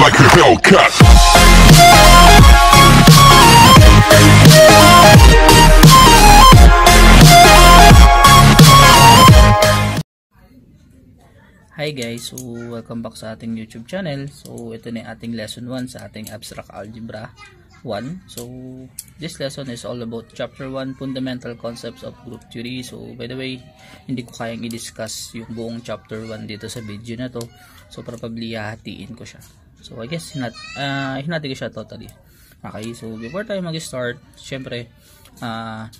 like a cut. Hi guys, so welcome back sa ating YouTube channel. So ito na yung ating lesson 1 sa ating Abstract Algebra 1. So this lesson is all about Chapter 1 Fundamental Concepts of Group Theory. So by the way, hindi ko kayang i-discuss yung buong Chapter 1 dito sa video na to. So probably hahatiin ko siya. So, I guess, hinat, uh, ah, hinati ko siya totally. Okay, so before tayo mag-start, syempre, uh,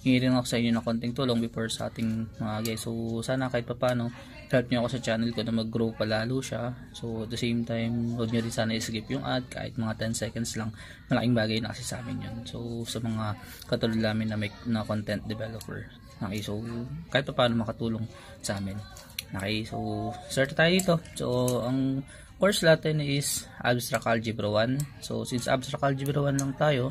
hingi rin ako sa inyo ng konting tulong before sa ating mga guys. So, sana kahit papano, help nyo ako sa channel ko na mag-grow palalo siya. So, at the same time, huwag nyo rin sana skip yung ad kahit mga 10 seconds lang. Malaking bagay na kasi sa amin yun. So, sa mga katulad namin na, make, na content developer. Okay, so, kahit papano makatulong sa amin. Okay, so, start tayo dito. So, ang course natin is Abstract Algebra 1. So, since Abstract Algebra 1 lang tayo,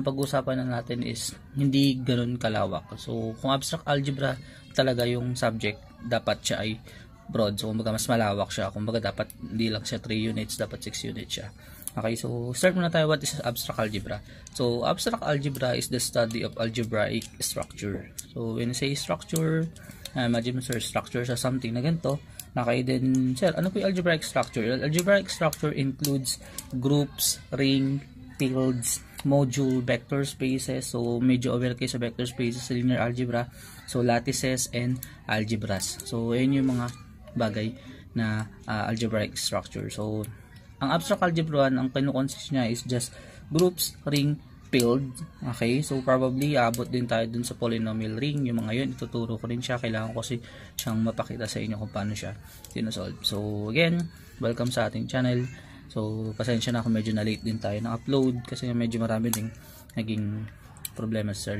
ang pag-uusapan na natin is hindi ganun kalawak. So, kung Abstract Algebra talaga yung subject, dapat siya ay broad. So, kumbaga mas malawak siya. Kumbaga dapat hindi lang siya 3 units, dapat 6 units siya. Okay, so start muna tayo what is abstract algebra. So, abstract algebra is the study of algebraic structure. So, when you say structure, uh, imagine mo sir, structure sa something na ganito. Okay, then, sir, ano po yung algebraic structure? Algebraic structure includes groups, ring, fields, module, vector spaces. So, medyo aware kayo sa vector spaces, sa linear algebra. So, lattices and algebras. So, ayun yung mga bagay na uh, algebraic structure. So, ang abstract algebra, ang kinukonsist niya is just groups, ring, field. Okay, so probably abot din tayo dun sa polynomial ring. Yung mga yun, ituturo ko rin siya. Kailangan ko kasi siyang mapakita sa inyo kung paano siya sinosolve. So again, welcome sa ating channel. So pasensya na ako. medyo na late din tayo na upload kasi medyo marami ding naging problema sa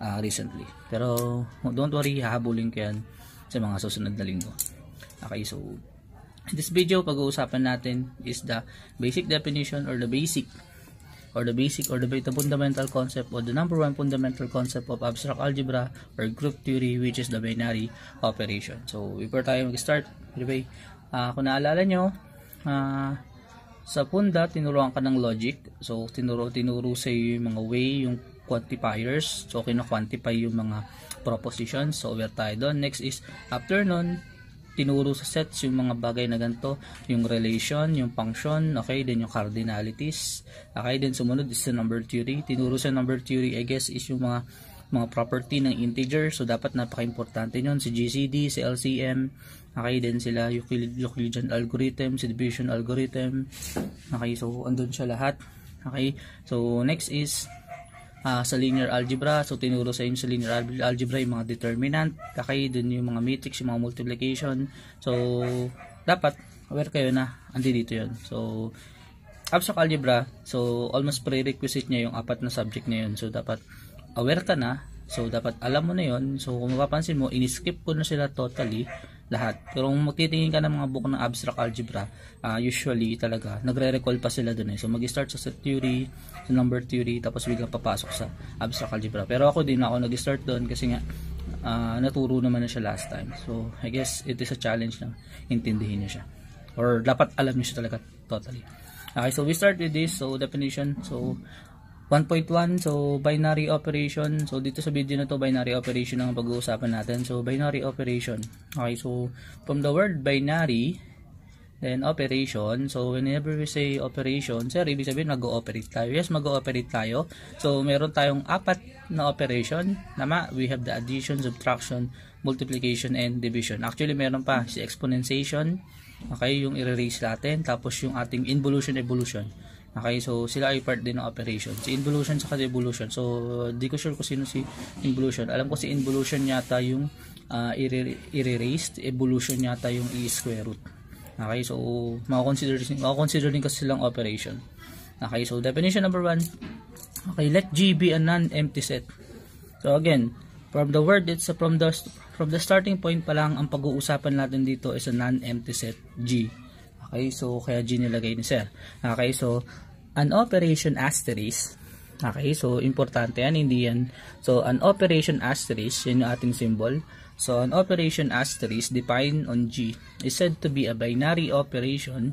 uh, recently. Pero don't worry, hahabulin ko yan sa mga susunod na linggo. Okay, so in this video, pag-uusapan natin is the basic definition or the basic or the basic or debate the fundamental concept or the number one fundamental concept of abstract algebra or group theory which is the binary operation. So, before tayo mag-start, by the way, uh, ah, kung naalala nyo, uh, sa punda, tinuruan ka ng logic. So, tinuro, tinuro sa iyo yung mga way, yung quantifiers. So, kino-quantify yung mga propositions. So, we're tayo doon. Next is, after nun, tinuro sa sets yung mga bagay na ganito, yung relation, yung function, okay, then yung cardinalities. Okay, then sumunod is the number theory. Tinuro sa number theory, I guess, is yung mga mga property ng integer. So, dapat napaka-importante yun. Si GCD, si LCM, okay, then sila Euclidean algorithm, si division algorithm. Okay, so, andun siya lahat. Okay, so next is uh, sa linear algebra. So, tinuro sa inyo sa linear algebra yung mga determinant. Kakay, dun yung mga matrix, yung mga multiplication. So, dapat aware kayo na andi dito yon So, abstract algebra, so almost prerequisite niya yung apat na subject na yun. So, dapat aware ka na. So, dapat alam mo na yon So, kung mapapansin mo, in-skip ko na sila totally lahat. Pero kung magtitingin ka ng mga book ng abstract algebra, uh, usually talaga nagre-recall pa sila dun eh. So mag-start sa set theory, sa number theory, tapos biglang papasok sa abstract algebra. Pero ako din ako nag-start doon kasi nga uh, naturo naman na siya last time. So I guess it is a challenge na intindihin niya siya. Or dapat alam niya siya talaga totally. Okay, so we start with this. So definition. So 1.1 so binary operation so dito sa video na to binary operation ang pag-uusapan natin so binary operation okay so from the word binary then operation so whenever we say operation sir ibig sabihin mag-ooperate tayo yes mag-ooperate tayo so meron tayong apat na operation nama we have the addition subtraction multiplication and division actually meron pa si exponentiation okay yung i-raise natin tapos yung ating involution evolution Okay, so sila ay part din ng operation. Si involution sa devolution. So, di ko sure kung sino si involution. Alam ko si involution yata yung uh, ah, i-raised, evolution yata yung i-square root. Okay, so makukonsider din, makukonsider din kasi silang operation. Okay, so definition number 1. Okay, let G be a non-empty set. So again, from the word it's from the from the starting point pa lang ang pag-uusapan natin dito is a non-empty set G. Okay, so kaya G nilagay ni sir. Okay, so an operation asterisk Okay, so importante yan, hindi yan. So, an operation asterisk, yun yung ating symbol. So, an operation asterisk defined on G is said to be a binary operation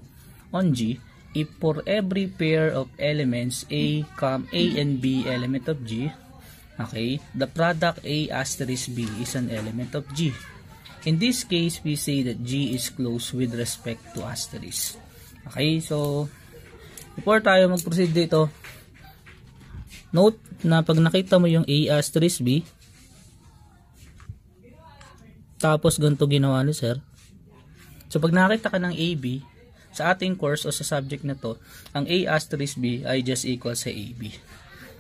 on G if for every pair of elements A, A and B element of G, okay, the product A asterisk B is an element of G. In this case, we say that G is closed with respect to asterisk. Okay, so Before tayo mag-proceed dito, note na pag nakita mo yung A asterisk B, tapos ganito ginawa ni sir. So pag nakita ka ng AB, sa ating course o sa subject na to, ang A asterisk B ay just equal sa AB.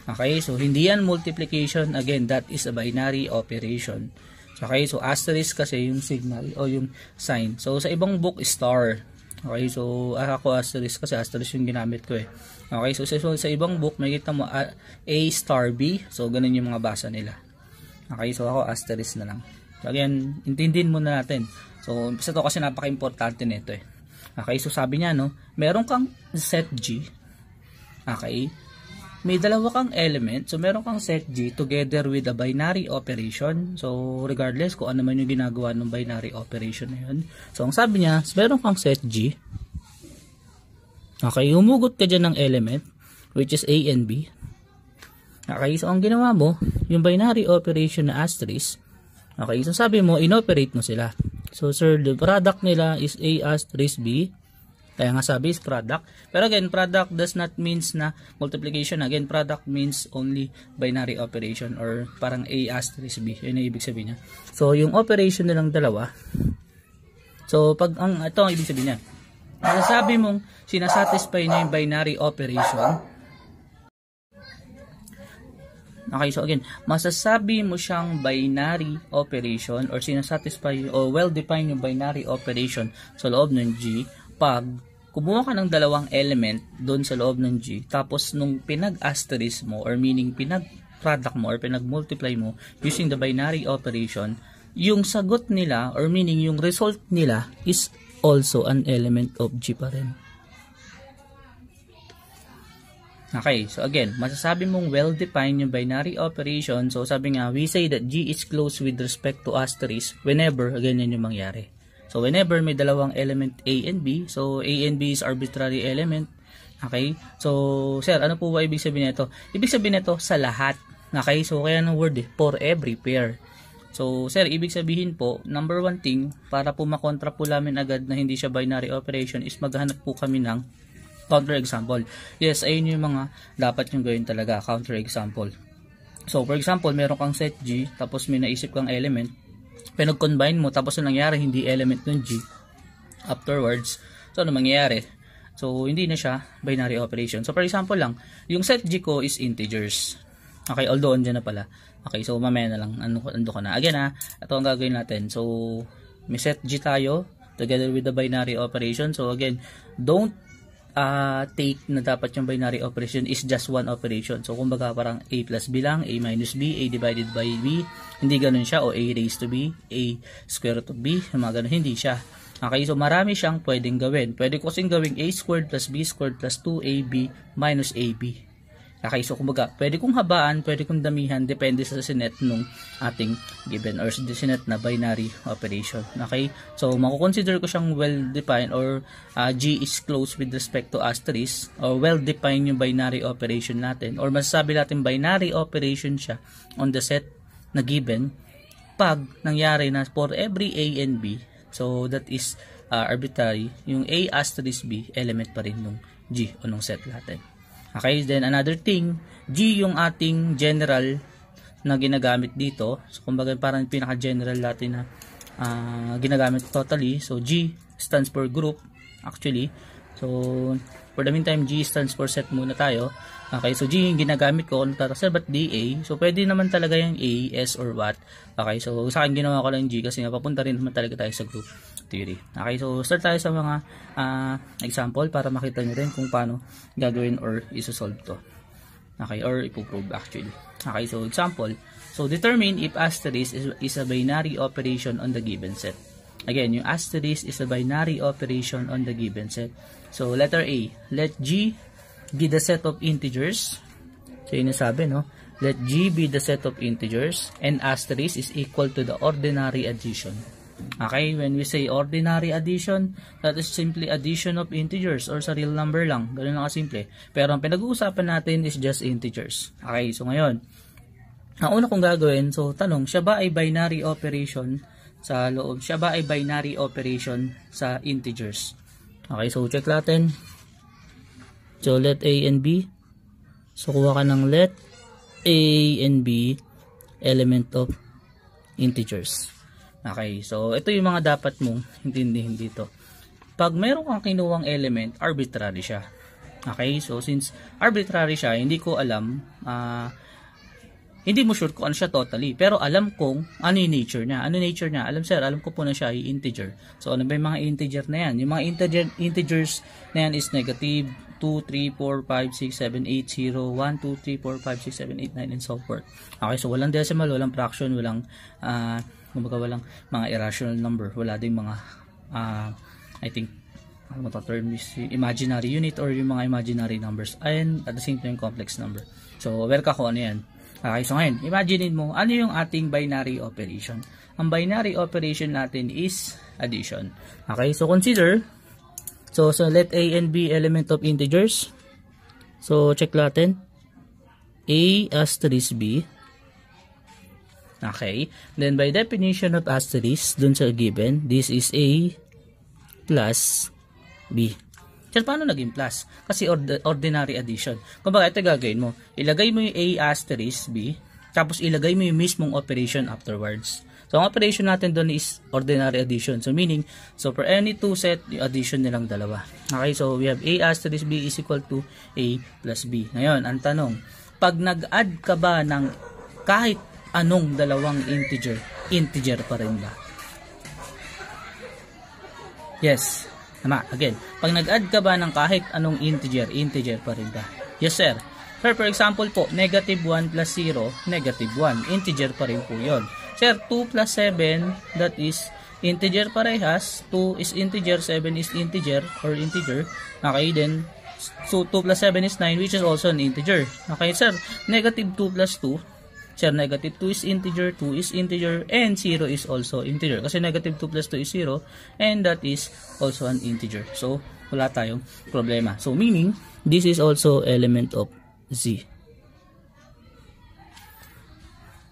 Okay, so hindi yan multiplication. Again, that is a binary operation. Okay, so asterisk kasi yung signal o yung sign. So sa ibang book, star. Okay, so ah, ako asterisk kasi asterisk yung ginamit ko eh. Okay, so sa, sa ibang book, may kita mo A, ah, A star B. So, ganun yung mga basa nila. Okay, so ako asterisk na lang. So, again, intindihin muna natin. So, sa to kasi napaka-importante nito eh. Okay, so sabi niya, no, meron kang set G. Okay, may dalawa kang element. So, meron kang set G together with a binary operation. So, regardless kung ano man yung ginagawa ng binary operation na yun. So, ang sabi niya, meron kang set G. Okay, humugot ka dyan ng element, which is A and B. Okay, so ang ginawa mo, yung binary operation na asterisk, okay, so sabi mo, inoperate mo sila. So, sir, the product nila is A asterisk B kaya nga sabi is product. Pero again, product does not means na multiplication. Again, product means only binary operation or parang A asterisk B. Yun yung ibig sabihin niya. So, yung operation nilang dalawa. So, pag ang ito ang ibig sabihin niya. masasabi mong sinasatisfy niya yung binary operation. Okay, so again, masasabi mo siyang binary operation or sinasatisfy or well-defined yung binary operation sa loob ng G pag kumuha ka ng dalawang element doon sa loob ng G, tapos nung pinag-asterisk mo or meaning pinag-product mo or pinag-multiply mo using the binary operation, yung sagot nila or meaning yung result nila is also an element of G pa rin. Okay, so again, masasabi mong well-defined yung binary operation. So sabi nga, we say that G is closed with respect to asterisk whenever ganyan yung mangyari. So whenever may dalawang element A and B, so A and B is arbitrary element. Okay? So sir, ano po ba ibig sabihin nito? Ibig sabihin nito sa lahat. Okay? So kaya ng word eh, for every pair. So, sir, ibig sabihin po, number one thing, para po makontra po namin agad na hindi siya binary operation is maghanap po kami ng example. Yes, ayun yung mga dapat yung gawin talaga, counter example. So, for example, meron kang set G, tapos may naisip kang element, pinag-combine mo tapos yung nangyari hindi element ng G afterwards so ano mangyayari so hindi na siya binary operation so for example lang yung set G ko is integers okay although andyan na pala okay so mamaya na lang ando, ando ko na again ha ah, ito ang gagawin natin so may set G tayo together with the binary operation so again don't uh, take na dapat yung binary operation is just one operation. So, kumbaga parang a plus b lang, a minus b, a divided by b. Hindi ganun siya. O a raised to b, a square root of b. Mga ganun. Hindi siya. Okay, so marami siyang pwedeng gawin. Pwede ko kasing gawing a squared plus b squared plus 2ab minus ab. Kakaiso, kumbaga, pwede kong habaan, pwede kong damihan, depende sa sinet nung ating given or sinet na binary operation. Okay? So, makukonsider ko siyang well-defined or uh, G is close with respect to asterisk or well-defined yung binary operation natin or masasabi natin binary operation siya on the set na given pag nangyari na for every A and B, so that is uh, arbitrary, yung A asterisk B, element pa rin nung G o nung set natin. Okay, then another thing, G yung ating general na ginagamit dito. So, kumbaga parang pinaka-general natin na uh, ginagamit totally. So, G stands for group actually. So, for the meantime, G stands for set muna tayo. Okay, so G yung ginagamit ko. Ano tata, But ba't D, A? So, pwede naman talaga yung A, S, or what. Okay, so sa akin ginawa ko lang G kasi napapunta rin naman talaga tayo sa group theory. Okay, so start tayo sa mga uh, example para makita nyo rin kung paano gagawin or isosolve to. Okay, or ipoprove actually. Okay, so example. So determine if asterisk is, is a binary operation on the given set. Again, yung asterisk is a binary operation on the given set. So letter A, let G be the set of integers. So yun sabi, no? Let G be the set of integers and asterisk is equal to the ordinary addition. Okay, when we say ordinary addition, that is simply addition of integers or sa real number lang. Ganun lang kasimple. Pero ang pinag-uusapan natin is just integers. Okay, so ngayon, ang una kong gagawin, so tanong, siya ba ay binary operation sa loob? Siya ba ay binary operation sa integers? Okay, so check natin. So let A and B. So kuha ka ng let A and B element of integers. Okay, so ito yung mga dapat mong intindihin dito. Pag meron kang kinuwang element, arbitrary siya. Okay, so since arbitrary siya, hindi ko alam, uh, hindi mo sure kung ano siya totally, pero alam kong ano yung nature niya. Ano nature niya? Alam sir, alam ko po na siya ay integer. So ano ba yung mga integer na yan? Yung mga integer, integers na yan is negative, 2, 3, 4, 5, 6, 7, 8, 0, 1, 2, 3, 4, 5, 6, 7, 8, 9, and so forth. Okay, so walang decimal, walang fraction, walang uh, Kumbaga walang mga irrational number. Wala din mga, uh, I think, ano to term is imaginary unit or yung mga imaginary numbers and at the same time complex number. So, aware ka kung ano yan. Okay, so ngayon, imagine mo, ano yung ating binary operation? Ang binary operation natin is addition. Okay, so consider, so, so let A and B element of integers. So, check natin. A asterisk B Okay? Then by definition of asterisk, dun sa given, this is A plus B. Sir, paano naging plus? Kasi ord ordinary addition. Kung baka ito gagawin mo, ilagay mo yung A asterisk B, tapos ilagay mo yung mismong operation afterwards. So, ang operation natin doon is ordinary addition. So, meaning, so for any two set, yung addition nilang dalawa. Okay, so we have A asterisk B is equal to A plus B. Ngayon, ang tanong, pag nag-add ka ba ng kahit anong dalawang integer? Integer pa rin ba? Yes. Tama. Again, pag nag-add ka ba ng kahit anong integer, integer pa rin ba? Yes, sir. Sir, for example po, negative 1 plus 0, negative 1. Integer pa rin po yun. Sir, 2 plus 7, that is integer parehas. 2 is integer, 7 is integer, or integer. Okay, then, so 2 plus 7 is 9, which is also an integer. Okay, sir, negative 2 plus 2, structure, negative 2 is integer, 2 is integer, and 0 is also integer. Kasi negative 2 plus 2 is 0, and that is also an integer. So, wala tayong problema. So, meaning, this is also element of Z.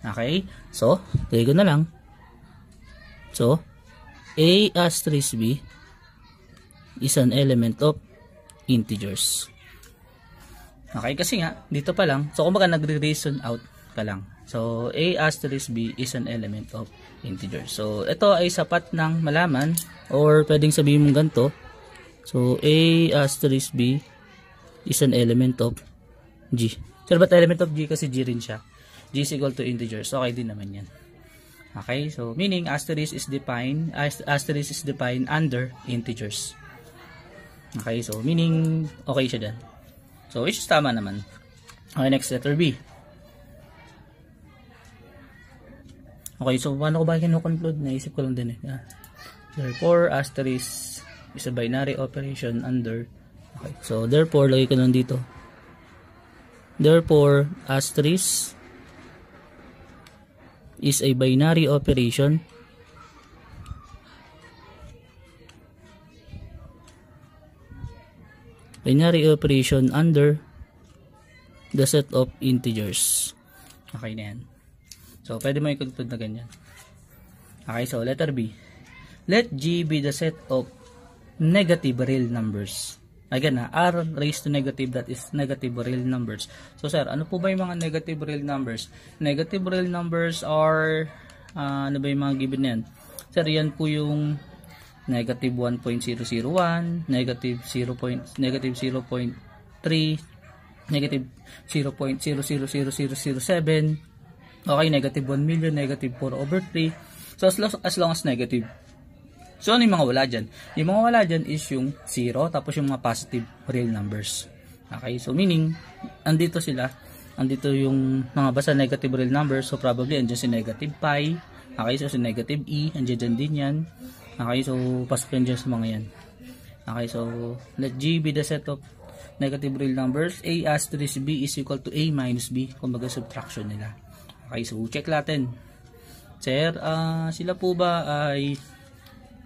Okay? So, trigo na lang. So, A asterisk B is an element of integers. Okay, kasi nga, dito pa lang. So, kumbaga nag-reason out ka lang. So, A asterisk B is an element of integer. So, ito ay sapat ng malaman or pwedeng sabihin mong ganito. So, A asterisk B is an element of G. Sir, ba't element of G? Kasi G rin siya. G is equal to integer. So, okay din naman yan. Okay? So, meaning asterisk is defined, asterisk is defined under integers. Okay? So, meaning okay siya dyan. So, which is tama naman. Okay, next letter B. Okay, so paano ko ba kinukonclude? Naisip ko lang din eh. Therefore, asterisk is a binary operation under. Okay, so therefore, lagay ko lang dito. Therefore, asterisk is a binary operation binary operation under the set of integers. Okay na yan. So, pwede mo i-conclude na ganyan. Okay, so letter B. Let G be the set of negative real numbers. Again, ha, R raised to negative, that is negative real numbers. So, sir, ano po ba yung mga negative real numbers? Negative real numbers are, uh, ano ba yung mga given na yan? Sir, yan po yung negative 1.001, negative 0. negative 0.3, negative 0.000007, Okay, negative 1 million, negative 4 over 3. So, as long as, long as negative. So, ano yung mga wala dyan? Yung mga wala dyan is yung 0, tapos yung mga positive real numbers. Okay, so meaning, andito sila, andito yung mga basta negative real numbers, so probably andyan si negative pi, okay, so si negative e, andyan din yan, okay, so pasok yan dyan sa mga yan. Okay, so let G be the set of negative real numbers, A asterisk B is equal to A minus B, kumbaga subtraction nila. Okay, so check natin. Sir, uh, sila po ba ay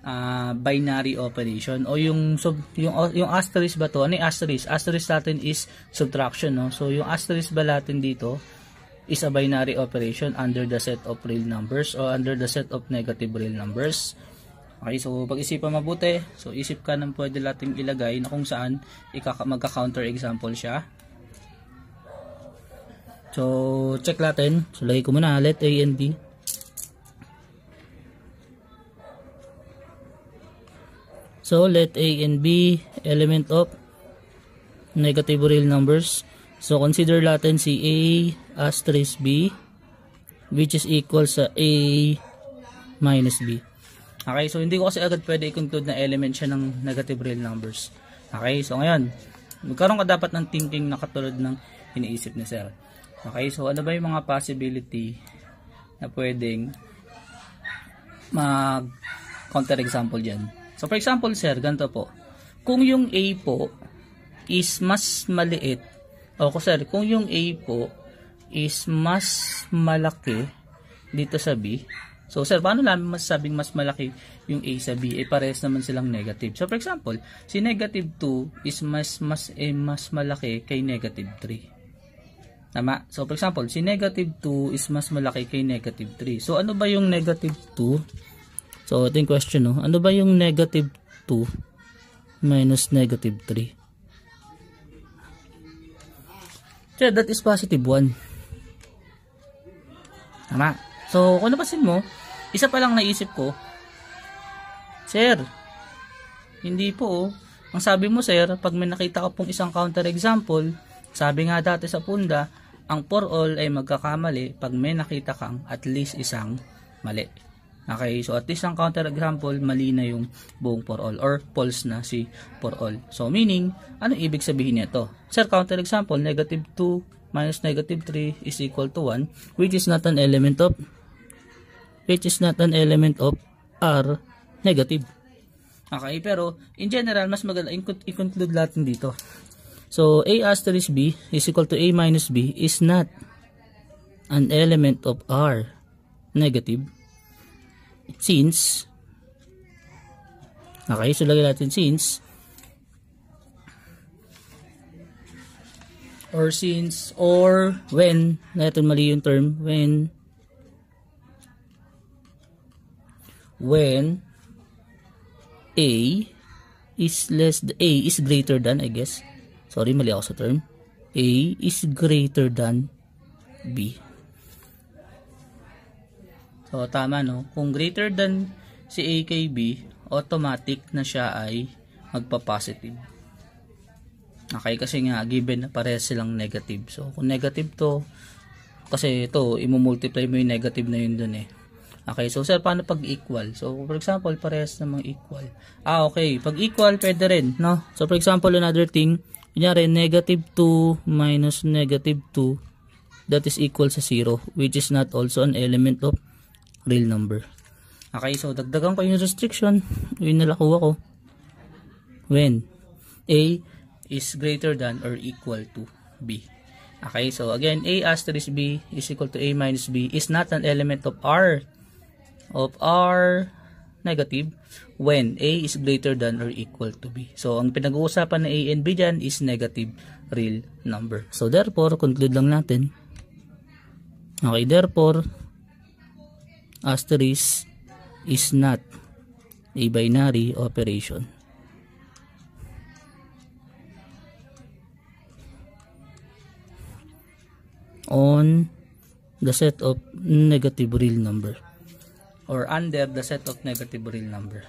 uh, binary operation o yung sub, yung yung asterisk ba to? Ano yung asterisk? Asterisk natin is subtraction, no. So yung asterisk ba natin dito is a binary operation under the set of real numbers or under the set of negative real numbers. Okay, so pag-isipan mabuti. So isip ka ng pwede nating ilagay na kung saan magka-counter example siya. So, check natin. So, lagay ko muna. Let A and B. So, let A and B element of negative real numbers. So, consider natin si A asterisk B which is equal sa A minus B. Okay, so hindi ko kasi agad pwede i-conclude na element siya ng negative real numbers. Okay, so ngayon, magkaroon ka dapat ng thinking na katulad ng iniisip ni Sir. Okay, so ano ba yung mga possibility na pwedeng mag counter example dyan? So for example sir, ganito po. Kung yung A po is mas maliit, o ko sir, kung yung A po is mas malaki dito sa B, So sir, paano namin masasabing mas malaki yung A sa B? Eh parehas naman silang negative. So for example, si negative 2 is mas mas eh, mas malaki kay negative 3. Tama? So, for example, si negative 2 is mas malaki kay negative 3. So, ano ba yung negative 2? So, ito yung question, no? Ano ba yung negative 2 minus negative 3? So, that is positive 1. Tama? So, kung napasin mo, isa pa lang naisip ko, Sir, hindi po, oh. Ang sabi mo, sir, pag may nakita ka pong isang counter example, sabi nga dati sa punda, ang for all ay magkakamali pag may nakita kang at least isang mali. Okay, so at least ang counter example, mali na yung buong for all or false na si for all. So meaning, ano ibig sabihin nito? Sir, counter example, negative 2 minus negative 3 is equal to 1 which is not an element of which is not an element of R negative. Okay, pero in general, mas maganda, i-conclude natin dito. So, A asterisk B is equal to A minus B is not an element of R negative since Okay, so lagyan natin since or since or when natin mali yung term when when A is less a is greater than I guess sorry mali ako sa term, A is greater than B. So, tama no? Kung greater than si A kay B, automatic na siya ay magpa-positive. Okay, kasi nga, given na parehas silang negative. So, kung negative to, kasi ito, imumultiply mo yung negative na yun dun eh. Okay, so sir, paano pag equal? So, for example, parehas namang equal. Ah, okay. Pag equal, pwede rin, no? So, for example, another thing, Kunyari, negative 2 minus negative 2, that is equal sa 0, which is not also an element of real number. Okay, so dagdagan ko yung restriction. Yun nalakuha ko. When A is greater than or equal to B. Okay, so again, A asterisk B is equal to A minus B is not an element of R. Of R negative when A is greater than or equal to B. So, ang pinag-uusapan na A and B dyan is negative real number. So, therefore, conclude lang natin. Okay, therefore, asterisk is not a binary operation. on the set of negative real number or under the set of negative real number.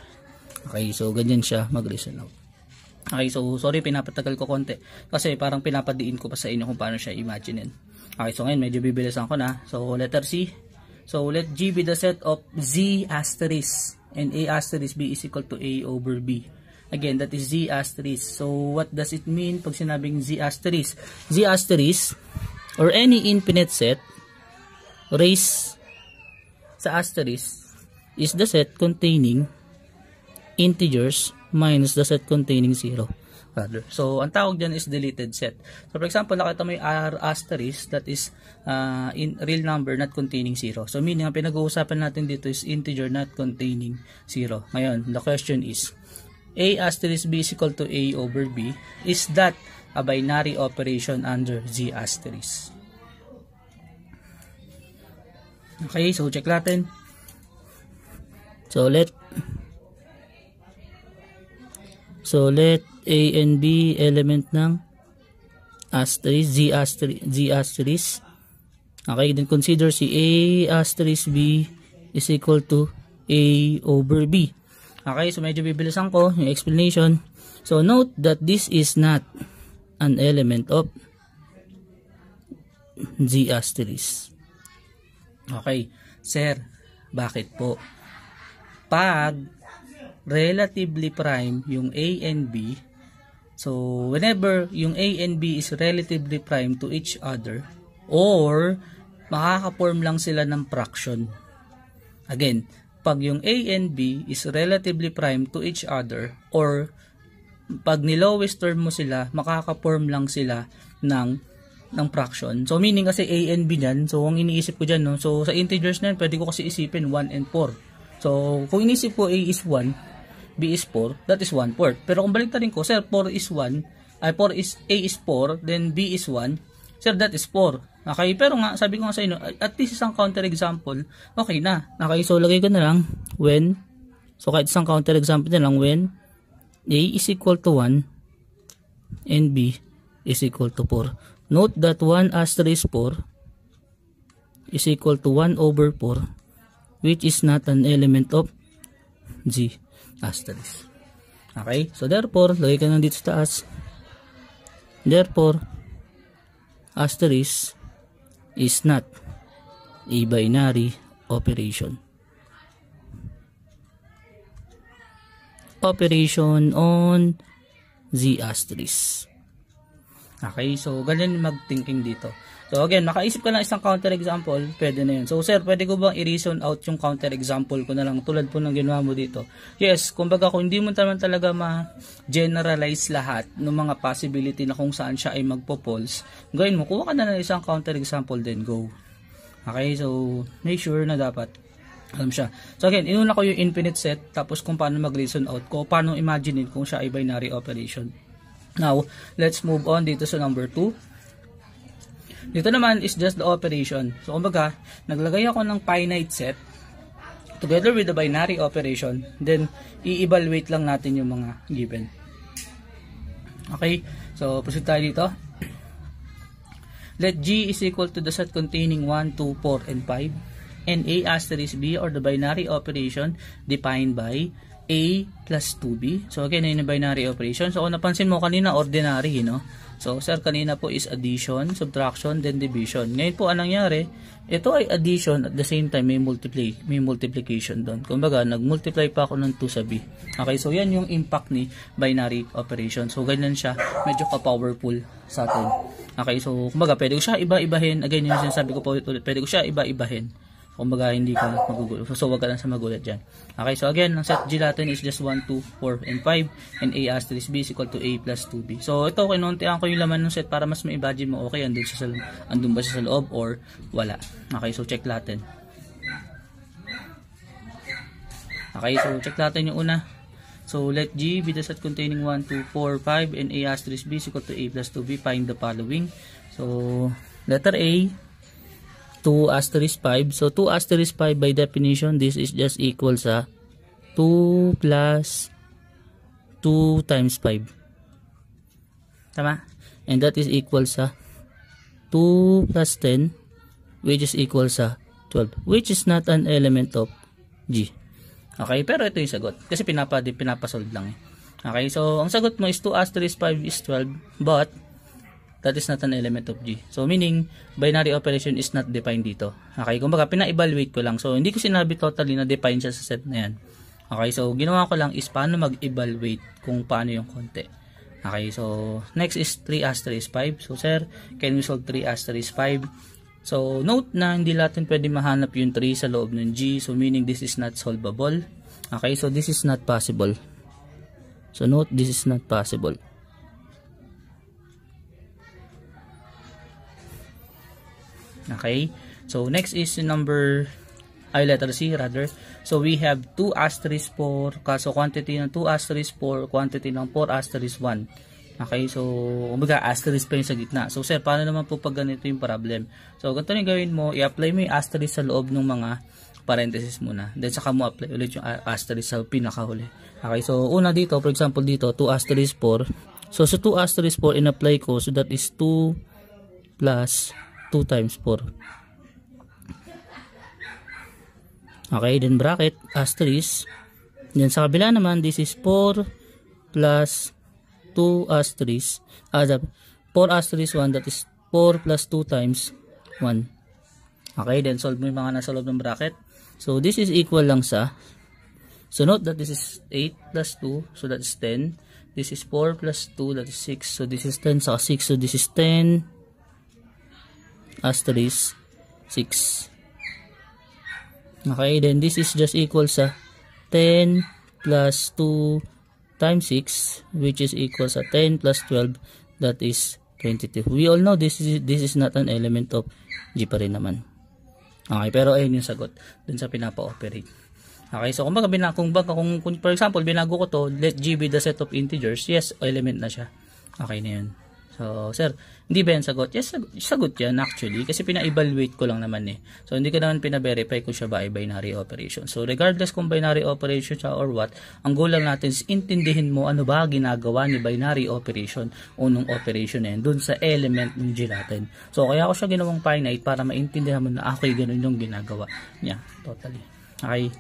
Okay, so ganyan siya mag-reason out. Okay, so sorry pinapatagal ko konti kasi parang pinapadiin ko pa sa inyo kung paano siya imaginein. Okay, so ngayon medyo bibilisan ko na. So letter C. So let G be the set of Z asterisk and A asterisk B is equal to A over B. Again, that is Z asterisk. So what does it mean pag sinabing Z asterisk? Z asterisk or any infinite set raised sa asterisk is the set containing integers minus the set containing 0 rather. So, ang tawag dyan is deleted set. So, for example, nakita mo yung R asterisk that is uh, in real number not containing 0. So, meaning, ang pinag-uusapan natin dito is integer not containing 0. Ngayon, the question is, A asterisk B is equal to A over B. Is that a binary operation under Z asterisk? Okay, so check natin. So, let So, let A and B element ng asterisk, Z asterisk, Z asterisk. Okay, then consider si A asterisk B is equal to A over B. Okay, so medyo bibilisan ko yung explanation. So, note that this is not an element of Z asterisk. Okay, sir, bakit po? pag relatively prime yung A and B, so whenever yung A and B is relatively prime to each other, or makaka-form lang sila ng fraction. Again, pag yung A and B is relatively prime to each other or pag nilowest term mo sila, makaka-form lang sila ng ng fraction. So meaning kasi A and B niyan, so ang iniisip ko diyan no, so sa integers na yan, pwede ko kasi isipin 1 and 4. So, kung inisip ko A is 1, B is 4, that is 1 fourth. Pero kung baliktarin ko, sir, 4 is 1, ay 4 is, A is 4, then B is 1, sir, that is 4. Okay, pero nga, sabi ko nga sa inyo, at least isang counter example, okay na. Okay, so lagay ko na lang, when, so kahit isang counter example na lang, when A is equal to 1, and B is equal to 4. Note that 1 asterisk 4 is equal to 1 over 4 which is not an element of G asterisk. Okay? So, therefore, lagay ka lang sa taas. Therefore, asterisk is not a binary operation. Operation on Z asterisk. Okay? So, ganyan mag-thinking dito. So again, nakaisip ka ng isang counter example, pwede na yun. So sir, pwede ko bang i-reason out yung counter example ko na lang tulad po ng ginawa mo dito? Yes, kumbaga kung hindi mo naman talaga ma-generalize lahat ng mga possibility na kung saan siya ay magpo-pulse, gawin mo, kuha ka na ng isang counter example then go. Okay, so make sure na dapat alam siya. So again, inuna ko yung infinite set, tapos kung paano mag-reason out ko, paano imagine kung siya ay binary operation. Now, let's move on dito sa number 2. Dito naman is just the operation. So kumbaga, naglagay ako ng finite set together with the binary operation. Then, i-evaluate lang natin yung mga given. Okay, so proceed tayo dito. Let G is equal to the set containing 1, 2, 4, and 5. And A asterisk B or the binary operation defined by A plus 2B. So again, yun yung binary operation. So kung napansin mo kanina, ordinary, no? So, sir, kanina po is addition, subtraction, then division. Ngayon po, anong nangyari? Ito ay addition at the same time may, multiply, may multiplication doon. Kumbaga, nag-multiply pa ako ng 2 sa b. Okay, so yan yung impact ni binary operation. So, ganyan siya. Medyo ka-powerful sa atin. Okay, so, kumbaga, pwede ko siya iba-ibahin. Again, yung sinasabi ko po, pwede ko siya iba-ibahin. Kumbaga, hindi ka magugulat. So, wag ka lang sa magulat dyan. Okay, so again, ang set G natin is just 1, 2, 4, and 5. And A asterisk B is equal to A plus 2B. So, ito, okay nuntian ko yung laman ng set para mas ma-imagine mo, okay, andun, siya sa, andun ba siya sa loob or wala. Okay, so check natin. Okay, so check natin yung una. So let G be the set containing 1, 2, 4, 5 and A asterisk B is equal to A plus 2B. Find the following. So letter A 2 asterisk 5. So, 2 asterisk 5 by definition, this is just equal sa 2 plus 2 times 5. Tama? And that is equal sa 2 plus 10 which is equal sa 12 which is not an element of G. Okay, pero ito yung sagot. Kasi pinapa, pinapasolve lang eh. Okay, so ang sagot mo is 2 asterisk 5 is 12 but that is not an element of G. So, meaning, binary operation is not defined dito. Okay, kumbaga, pina-evaluate ko lang. So, hindi ko sinabi totally na define siya sa set na yan. Okay, so, ginawa ko lang is paano mag-evaluate kung paano yung konti. Okay, so, next is 3 asterisk 5. So, sir, can we solve 3 asterisk 5? So, note na hindi natin pwede mahanap yung 3 sa loob ng G. So, meaning this is not solvable. Okay, so this is not possible. So, note this is not possible. Okay? So, next is number, ay letter C rather. So, we have 2 asterisk 4, kaso quantity ng 2 asterisk 4, quantity ng 4 asterisk 1. Okay, so, umaga, asterisk pa yung sa gitna. So, sir, paano naman po pag ganito yung problem? So, ganito na gawin mo, i-apply mo yung asterisk sa loob ng mga parenthesis muna. Then saka mo apply ulit yung asterisk sa pinakahuli. Okay, so una dito, for example dito, 2 asterisk 4. So sa so 2 asterisk 4, in-apply ko, so that is 2 plus 2 times 4. Okay, then bracket, asterisk. Then sa kabila naman, this is 4 plus 2 asterisk. Ah, 4 asterisk 1, that is 4 plus 2 times 1. Okay, then solve mo yung mga nasa loob ng bracket. So, this is equal lang sa, so note that this is 8 plus 2, so that is 10. This is 4 plus 2, that is 6. So, this is 10, so 6, so this is 10 asterisk 6. Okay, then this is just equal sa 10 plus 2 times 6 which is equal sa 10 plus 12 that is 22. We all know this is this is not an element of G pa rin naman. Okay, pero ayun yung sagot dun sa pinapa-operate. Okay, so kumbaga binakong bag kung, kung for example binago ko to let G be the set of integers, yes, element na siya. Okay na yun. So, sir, hindi ba yan sagot? Yes, sagot yan actually kasi pina-evaluate ko lang naman eh. So, hindi ko naman pina-verify kung siya ba ay binary operation. So, regardless kung binary operation siya or what, ang goal lang natin is intindihin mo ano ba ginagawa ni binary operation o nung operation na yun dun sa element ng G natin. So, kaya ako siya ginawang finite para maintindihan mo na ako okay, ganun yung ginagawa niya. Totally. Okay.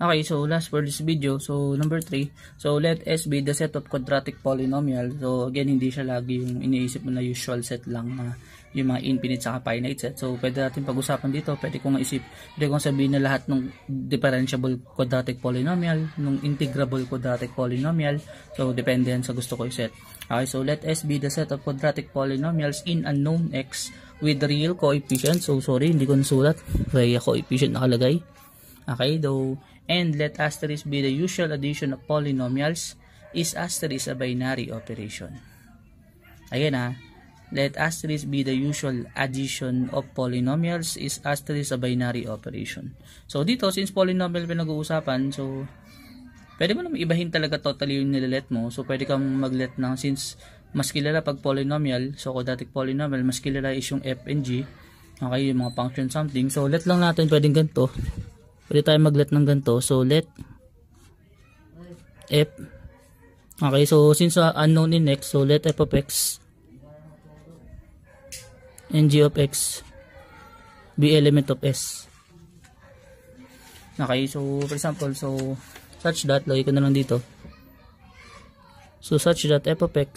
Okay, so last for this video, so number 3, so let S be the set of quadratic polynomial. So again, hindi siya lagi yung iniisip mo na usual set lang na yung mga infinite sa finite set. So pwede natin pag-usapan dito, pwede kong isip, pwede kong sabihin na lahat ng differentiable quadratic polynomial, ng integrable quadratic polynomial, so depende yan sa gusto ko i-set. Okay, so let S be the set of quadratic polynomials in unknown x with real coefficients. So sorry, hindi ko nasulat, kaya coefficient nakalagay. Okay, though and let asterisk be the usual addition of polynomials is asterisk a binary operation. Ayan ha, ah. let asterisk be the usual addition of polynomials is asterisk a binary operation. So dito, since polynomial pinag-uusapan, so pwede mo naman ibahin talaga totally yung nilalet mo. So pwede kang mag-let ng since mas kilala pag polynomial, so quadratic polynomial, mas kilala is yung f and g. Okay, yung mga function something. So let lang natin pwedeng ganito. Pwede tayo maglet ng ganito. So, let f. Okay, so since uh, unknown in x, so let f of x and g of x be element of s. Okay, so for example, so such that, lagay ko na lang dito. So such that f of x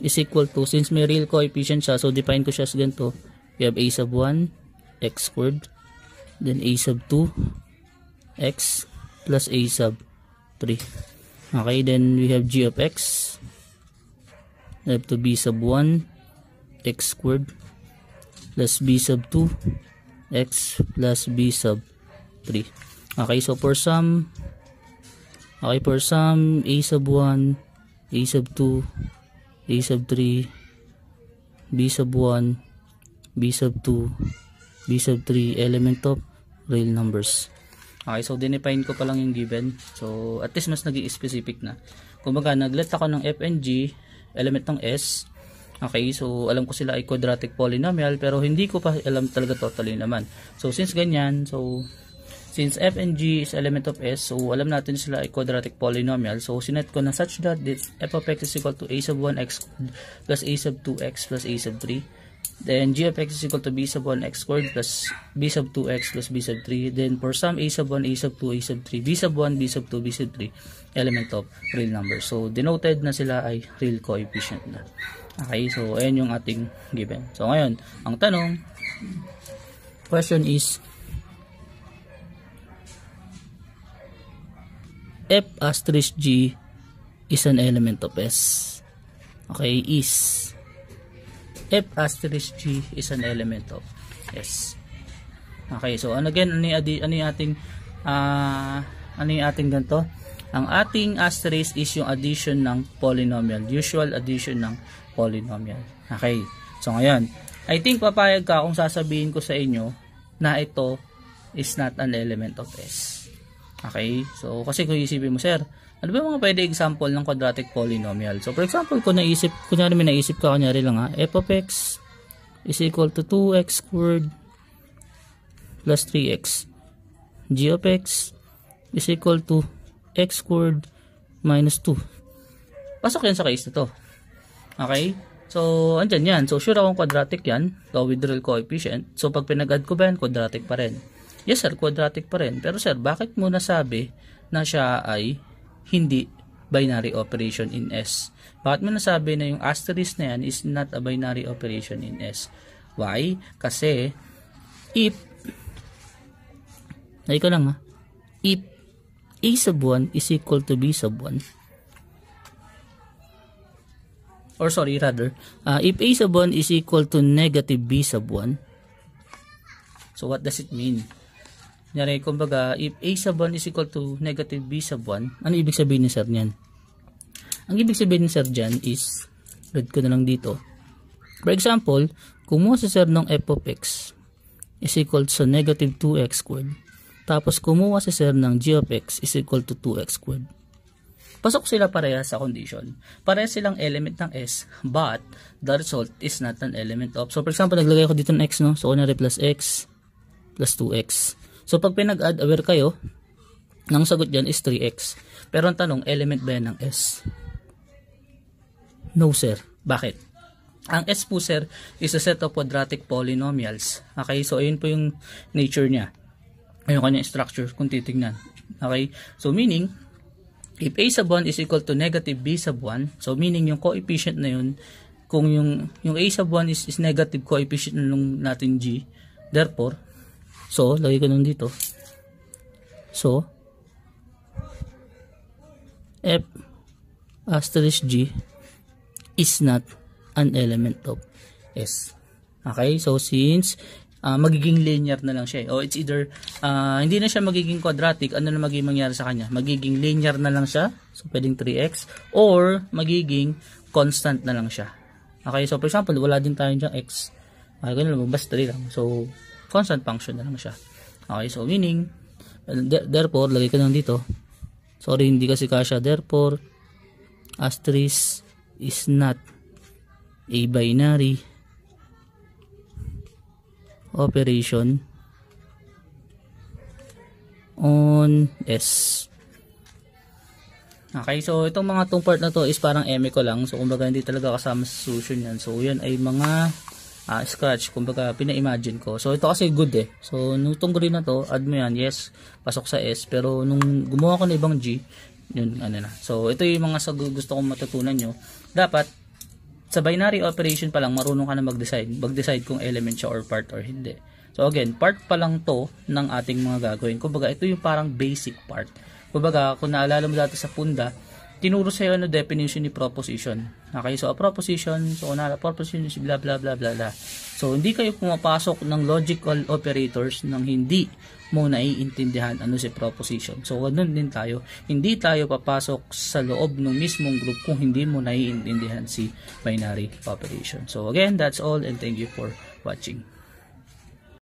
is equal to, since may real coefficient siya, so define ko siya as ganito. We have a sub 1, x squared Then a sub 2 x plus a sub 3. Okay, then we have g of x. I have to b sub 1 x squared plus b sub 2 x plus b sub 3. Okay, so for sum, okay, for sum, a sub 1, a sub 2, a sub 3, b sub 1, b sub 2, b sub 3, element of real numbers. Okay, so dinefine ko pa lang yung given. So, at least mas naging specific na. Kumbaga, naglet ako ng f and g, element ng s. Okay, so alam ko sila ay quadratic polynomial pero hindi ko pa alam talaga totally naman. So, since ganyan, so since f and g is element of s, so alam natin sila ay quadratic polynomial. So, sinet ko na such that this f of x is equal to a sub 1x plus a sub 2x plus a sub 3 Then g of x is equal to b sub 1 x squared plus b sub 2 x plus b sub 3. Then for some a sub 1, a sub 2, a sub 3, b sub 1, b sub 2, b sub 3 element of real number. So denoted na sila ay real coefficient na. Okay, so ayan yung ating given. So ngayon, ang tanong, question is, f asterisk g is an element of S. Okay, is. F asterisk G is an element of S. Okay, so and again, ano yung, ano yung ating uh, ano yung ating ganito? Ang ating asterisk is yung addition ng polynomial. Usual addition ng polynomial. Okay. So ngayon, I think papayag ka kung sasabihin ko sa inyo na ito is not an element of S. Okay? So kasi kung isipin mo, sir, ano ba mga pwede example ng quadratic polynomial? So, for example, kung naisip, kunyari may naisip ka, kunyari lang ha, f of x is equal to 2x squared plus 3x. g of x is equal to x squared minus 2. Pasok yan sa case na to. Okay? So, andyan yan. So, sure akong quadratic yan. So, with real coefficient. So, pag pinag-add ko ba yan, quadratic pa rin. Yes, sir, quadratic pa rin. Pero, sir, bakit mo nasabi na siya ay hindi binary operation in S. Bakit mo nasabi na yung asterisk na yan is not a binary operation in S? Why? Kasi if ay ko lang ha. If A sub 1 is equal to B sub 1 or sorry rather uh, if A sub 1 is equal to negative B sub 1 so what does it mean? Kunyari, kumbaga, if A sub 1 is equal to negative B sub 1, ano ibig sabihin ni sir niyan? Ang ibig sabihin ni sir dyan is, read ko na lang dito. For example, kumuha si sir ng f of x is equal to negative 2x squared. Tapos kumuha si sir ng g of x is equal to 2x squared. Pasok sila pareha sa condition. Pareha silang element ng S, but the result is not an element of. So, for example, naglagay ko dito ng X, no? So, kunwari plus X plus 2X. So pag pinag-add aware kayo, ang sagot dyan is 3x. Pero ang tanong, element ba yan ng S? No sir. Bakit? Ang S po sir is a set of quadratic polynomials. Okay, so ayun po yung nature niya. Ayun kanyang structure kung titignan. Okay, so meaning, if A sub 1 is equal to negative B sub 1, so meaning yung coefficient na yun, kung yung, yung A sub 1 is, is negative coefficient nung natin G, therefore, So, lagay ko nun dito. So, F asterisk G is not an element of S. Okay? So, since uh, magiging linear na lang siya. Eh. O, oh, it's either, uh, hindi na siya magiging quadratic. Ano na magiging mangyari sa kanya? Magiging linear na lang siya. So, pwedeng 3x. Or, magiging constant na lang siya. Okay? So, for example, wala din tayo dyan x. Okay, ah, ganun, lang. Basta lang. So, constant function na lang siya. Okay, so meaning, therefore, lagay ka lang dito. Sorry, hindi kasi kasya. Therefore, asterisk is not a binary operation on S. Okay, so itong mga tong part na to is parang eme ko lang. So, kumbaga hindi talaga kasama sa solution yan. So, yan ay mga uh, scratch, kumbaga pina-imagine ko. So ito kasi good eh. So nung tong green na to, add mo yan, yes, pasok sa S. Pero nung gumawa ko ng ibang G, yun ano na. So ito yung mga sa gusto kong matutunan nyo. Dapat sa binary operation pa lang marunong ka na mag-decide. Mag-decide kung element siya or part or hindi. So again, part pa lang to ng ating mga gagawin. Kumbaga ito yung parang basic part. Kumbaga kung naalala mo dati sa punda, tinuro sa'yo ano definition ni proposition. Okay, so a proposition, so una, proposition is blah blah blah blah blah. So hindi kayo pumapasok ng logical operators nang hindi mo naiintindihan ano si proposition. So ganun din tayo. Hindi tayo papasok sa loob ng mismong group kung hindi mo naiintindihan si binary operation. So again, that's all and thank you for watching.